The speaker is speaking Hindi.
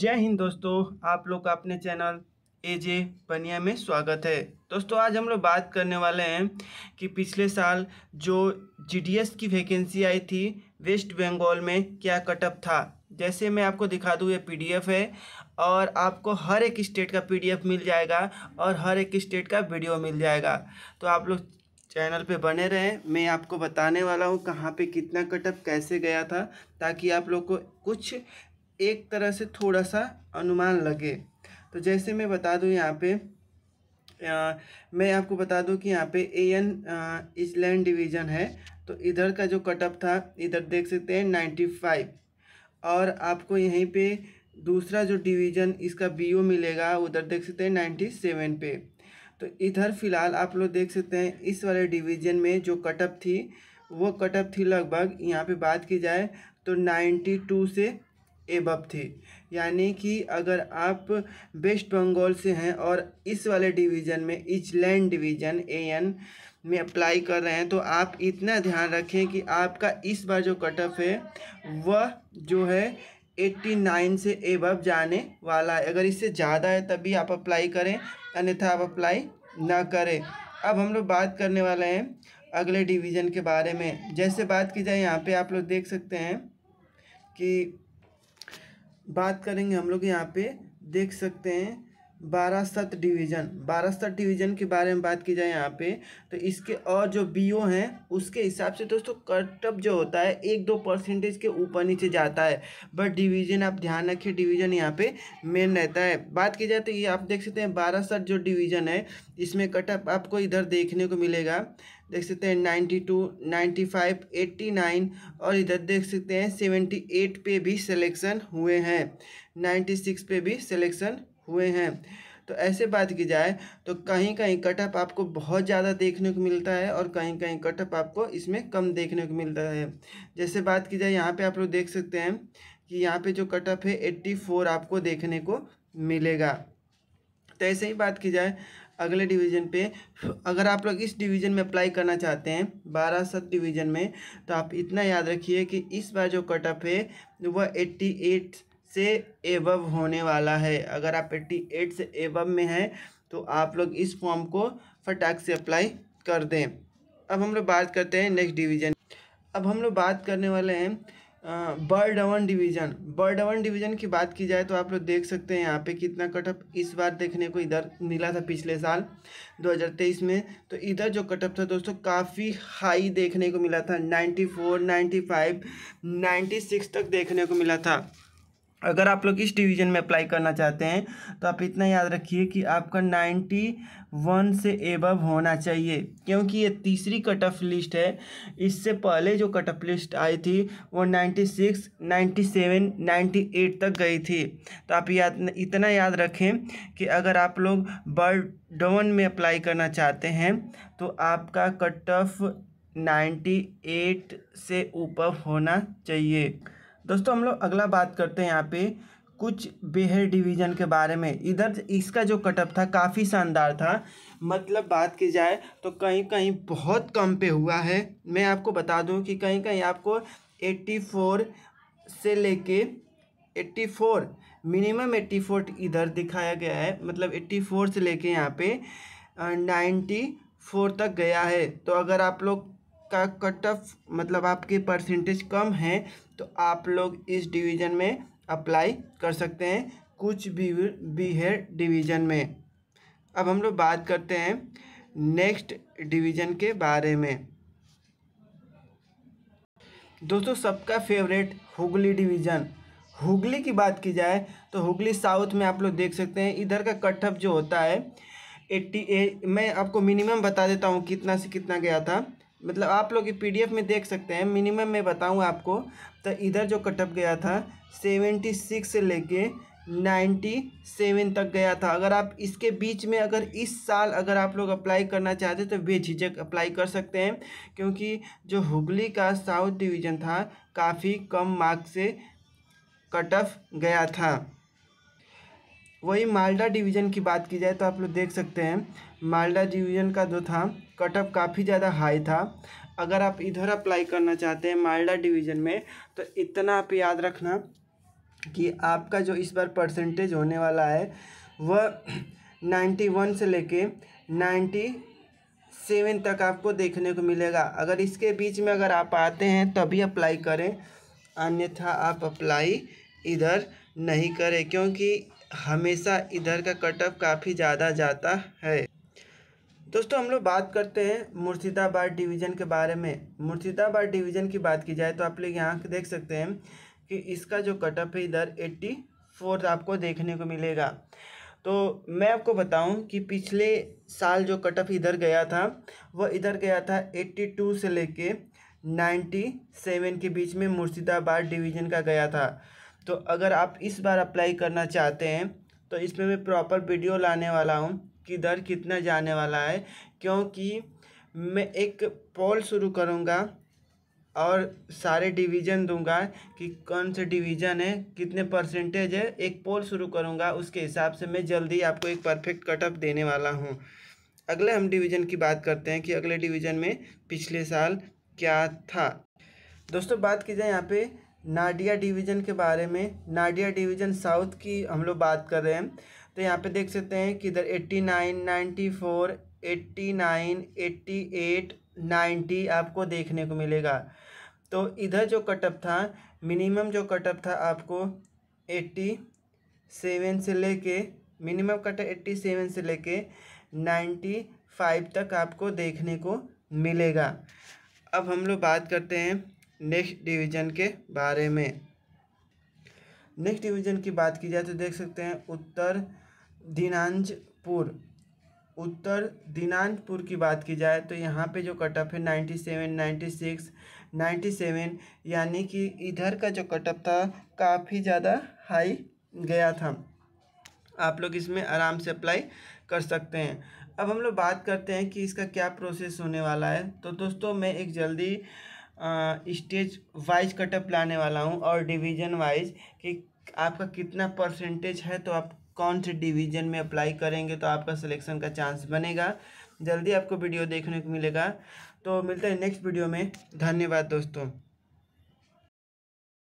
जय हिंद दोस्तों आप लोग का अपने चैनल ए जे बनिया में स्वागत है दोस्तों आज हम लोग बात करने वाले हैं कि पिछले साल जो जीडीएस की वैकेंसी आई थी वेस्ट बंगाल में क्या कटअप था जैसे मैं आपको दिखा दूँ ये पीडीएफ है और आपको हर एक स्टेट का पीडीएफ मिल जाएगा और हर एक स्टेट का वीडियो मिल जाएगा तो आप लोग चैनल पे बने रहें मैं आपको बताने वाला हूँ कहाँ पे कितना कटअप कैसे गया था ताकि आप लोग को कुछ एक तरह से थोड़ा सा अनुमान लगे तो जैसे मैं बता दूँ यहाँ पे आ, मैं आपको बता दूं कि यहाँ पे ए एन इजलैंड डिवीज़न है तो इधर का जो कटअप था इधर देख सकते हैं नाइन्टी फाइव और आपको यहीं पे दूसरा जो डिवीज़न इसका बी ओ मिलेगा उधर देख सकते हैं नाइन्टी सेवन पे तो इधर फ़िलहाल आप लोग देख सकते हैं इस वाले डिवीज़न में जो कटअप थी वो कटअप थी लगभग यहाँ पर बात की जाए तो नाइन्टी टू से एबब थे यानी कि अगर आप वेस्ट बंगाल से हैं और इस वाले डिवीज़न में इचलैंड डिवीज़न ए एन में अप्लाई कर रहे हैं तो आप इतना ध्यान रखें कि आपका इस बार जो कट ऑफ है वह जो है एट्टी नाइन से एबब जाने वाला है अगर इससे ज़्यादा है तभी आप अप्लाई करें अन्यथा आप अप्लाई ना करें अब हम लोग बात करने वाले हैं अगले डिवीज़न के बारे में जैसे बात की जाए यहाँ पर आप लोग देख सकते हैं कि बात करेंगे हम लोग यहाँ पे देख सकते हैं बारासत डिवीज़न बारासत डिवीज़न के बारे में बात की जाए यहाँ पे तो इसके और जो बीओ हैं उसके हिसाब से दोस्तों कटअप जो होता है एक दो परसेंटेज के ऊपर नीचे जाता है बट डिवीज़न आप ध्यान रखिए डिवीज़न यहाँ पे मेन रहता है बात की जाए तो ये आप देख सकते हैं बारासत जो डिवीज़न है इसमें कटअप आपको इधर देखने को मिलेगा देख सकते हैं ninety two ninety five eighty nine और इधर देख सकते हैं सेवेंटी एट पे भी सिलेक्शन हुए हैं नाइन्टी सिक्स पे भी सिलेक्शन हुए हैं तो ऐसे बात की जाए तो कहीं कहीं कटअप आपको बहुत ज़्यादा देखने को मिलता है और कहीं कहीं कटअप आपको इसमें कम देखने को मिलता है जैसे बात की जाए यहाँ पे आप लोग देख सकते हैं कि यहाँ पे जो कटअप है एट्टी फोर आपको देखने को मिलेगा तो ऐसे ही बात की जाए अगले डिवीज़न पे अगर आप लोग इस डिवीज़न में अप्लाई करना चाहते हैं बारह सब डिवीज़न में तो आप इतना याद रखिए कि इस बार जो कटअप है वह एट्टी एट से एवब होने वाला है अगर आप एट्टी एट से एवब में हैं तो आप लोग इस फॉर्म को फटाक से अप्लाई कर दें अब हम लोग बात करते हैं नेक्स्ट डिवीज़न अब हम लोग बात करने वाले हैं बर्डवन डिवीज़न अवन डिवीज़न की बात की जाए तो आप लोग देख सकते हैं यहाँ पे कितना कटअप इस बार देखने को इधर मिला था पिछले साल 2023 में तो इधर जो कटअप था दोस्तों काफ़ी हाई देखने को मिला था 94, 95, 96 तक देखने को मिला था अगर आप लोग इस डिवीज़न में अप्लाई करना चाहते हैं तो आप इतना याद रखिए कि आपका नाइन्टी वन से एबव होना चाहिए क्योंकि ये तीसरी कट ऑफ लिस्ट है इससे पहले जो कट ऑफ लिस्ट आई थी वो ninety six ninety seven ninety eight तक गई थी तो आप याद इतना याद रखें कि अगर आप लोग वन में अप्लाई करना चाहते हैं तो आपका कट ऑफ नाइन्टी एट से ऊपर होना चाहिए दोस्तों हम लोग अगला बात करते हैं यहाँ पे कुछ बेहर डिवीज़न के बारे में इधर इसका जो कटअप था काफ़ी शानदार था मतलब बात की जाए तो कहीं कहीं बहुत कम पे हुआ है मैं आपको बता दूं कि कहीं कहीं आपको 84 से लेके 84 मिनिमम 84 इधर दिखाया गया है मतलब 84 से लेके यहाँ पे 94 तक गया है तो अगर आप लोग का कटअप मतलब आपके परसेंटेज कम है तो आप लोग इस डिवीज़न में अप्लाई कर सकते हैं कुछ भी भी है डिवीज़न में अब हम लोग बात करते हैं नेक्स्ट डिवीज़न के बारे में दोस्तों सबका फेवरेट हुगली डिवीज़न हुगली की बात की जाए तो हुगली साउथ में आप लोग देख सकते हैं इधर का कटअप जो होता है एट्टी ए मैं आपको मिनिमम बता देता हूँ कितना से कितना गया था मतलब आप लोग ये पीडीएफ में देख सकते हैं मिनिमम मैं बताऊँ आपको तो इधर जो कटअप गया था सेवेंटी सिक्स से लेके नाइन्टी सेवन तक गया था अगर आप इसके बीच में अगर इस साल अगर आप लोग अप्लाई करना चाहते तो वे झिझक अप्लाई कर सकते हैं क्योंकि जो हुगली का साउथ डिवीज़न था काफ़ी कम मार्क्स से कट ऑफ गया था वही मालदा डिवीज़न की बात की जाए तो आप लोग देख सकते हैं मालडा डिवीज़न का जो था कटअप काफ़ी ज़्यादा हाई था अगर आप इधर अप्लाई करना चाहते हैं मालडा डिवीज़न में तो इतना आप याद रखना कि आपका जो इस बार परसेंटेज होने वाला है वह नाइन्टी वन से लेके नाइन्टी सेवन तक आपको देखने को मिलेगा अगर इसके बीच में अगर आप आते हैं तभी अप्लाई करें अन्यथा आप अप्लाई इधर नहीं करें क्योंकि हमेशा इधर का कटअप काफ़ी ज़्यादा जाता है दोस्तों हम लोग बात करते हैं मुर्शिदाबाद डिवीज़न के बारे में मुर्शिदाबाद डिवीज़न की बात की जाए तो आप लोग यहाँ देख सकते हैं कि इसका जो कटअप है इधर एट्टी फोर आपको देखने को मिलेगा तो मैं आपको बताऊं कि पिछले साल जो कटअप इधर गया था वह इधर गया था एट्टी टू से लेके नाइन्टी सेवन के बीच में मुर्शिदाबाद डिवीज़न का गया था तो अगर आप इस बार अप्लाई करना चाहते हैं तो इसमें मैं प्रॉपर वीडियो लाने वाला हूँ की दर कितना जाने वाला है क्योंकि मैं एक पोल शुरू करूँगा और सारे डिवीज़न दूंगा कि कौन से डिवीज़न है कितने परसेंटेज है एक पोल शुरू करूँगा उसके हिसाब से मैं जल्दी आपको एक परफेक्ट कटअप देने वाला हूँ अगले हम डिवीज़न की बात करते हैं कि अगले डिवीज़न में पिछले साल क्या था दोस्तों बात की जाए यहाँ पे नाडिया डिवीज़न के बारे में नाडिया डिवीज़न साउथ की हम लोग बात कर रहे हैं तो यहाँ पे देख सकते हैं कि इधर eighty nine ninety four eighty nine eighty eight ninety आपको देखने को मिलेगा तो इधर जो कटअप था मिनिमम जो कटअप था आपको एट्टी सेवन से लेके मिनिमम कटअप एट्टी सेवन से लेके नाइन्टी फाइव तक आपको देखने को मिलेगा अब हम लोग बात करते हैं नेक्स्ट डिवीज़न के बारे में नेक्स्ट डिवीज़न की बात की जाए तो देख सकते हैं उत्तर दिनांजपुर उत्तर दिनाजपुर की बात की जाए तो यहाँ पे जो कटअप है ninety seven ninety six ninety seven यानी कि इधर का जो कटअप था काफ़ी ज़्यादा हाई गया था आप लोग इसमें आराम से अप्लाई कर सकते हैं अब हम लोग बात करते हैं कि इसका क्या प्रोसेस होने वाला है तो दोस्तों मैं एक जल्दी स्टेज वाइज कटअप लाने वाला हूँ और डिवीजन वाइज कि आपका कितना परसेंटेज है तो आप कौन से डिवीजन में अप्लाई करेंगे तो आपका सिलेक्शन का चांस बनेगा जल्दी आपको वीडियो देखने को मिलेगा तो मिलता है नेक्स्ट वीडियो में धन्यवाद दोस्तों